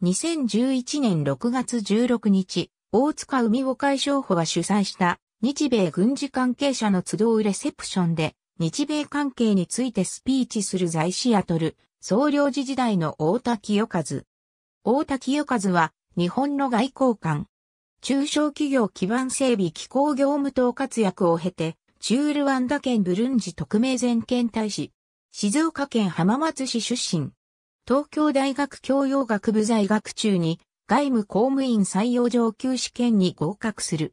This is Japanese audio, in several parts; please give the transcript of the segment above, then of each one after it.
2011年6月16日、大塚海尾会商法は主催した日米軍事関係者の集うレセプションで、日米関係についてスピーチする在シアトル、総領事時代の大田清和。大田清和は、日本の外交官。中小企業基盤整備機構業務等活躍を経て、チュールワンダ県ブルンジ特命全県大使、静岡県浜松市出身。東京大学教養学部在学中に外務公務員採用上級試験に合格する。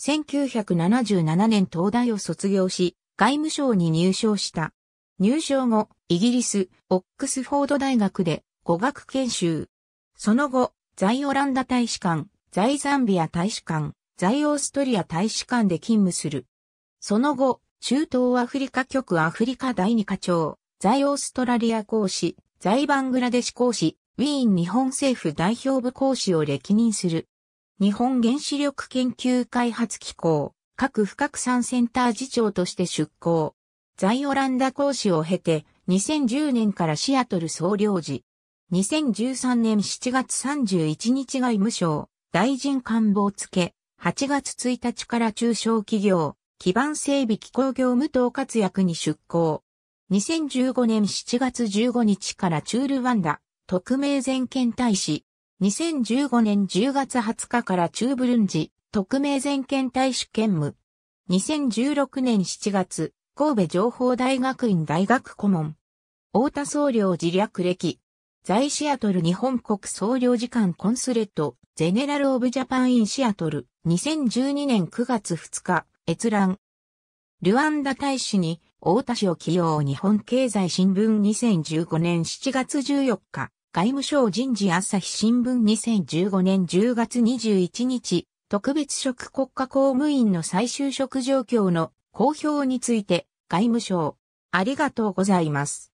1977年東大を卒業し、外務省に入省した。入省後、イギリス、オックスフォード大学で語学研修。その後、在オランダ大使館、在ザンビア大使館、在オーストリア大使館で勤務する。その後、中東アフリカ局アフリカ第二課長、在オーストラリア講師、在バングラデシュ公使、ウィーン日本政府代表部公使を歴任する。日本原子力研究開発機構、各不拡散センター次長として出向。在オランダ公使を経て、2010年からシアトル総領事。2013年7月31日外務省、大臣官房付け、8月1日から中小企業、基盤整備機構業務等活躍に出向。2015年7月15日からチュールワンダ、特命全権大使。2015年10月20日からチューブルンジ、特命全権大使兼務。2016年7月、神戸情報大学院大学顧問。大田総領事略歴。在シアトル日本国総領事館コンスレット、ゼネラルオブジャパンインシアトル。2012年9月2日、閲覧。ルワンダ大使に、大田市を起用日本経済新聞2015年7月14日、外務省人事朝日新聞2015年10月21日、特別職国家公務員の再就職状況の公表について、外務省、ありがとうございます。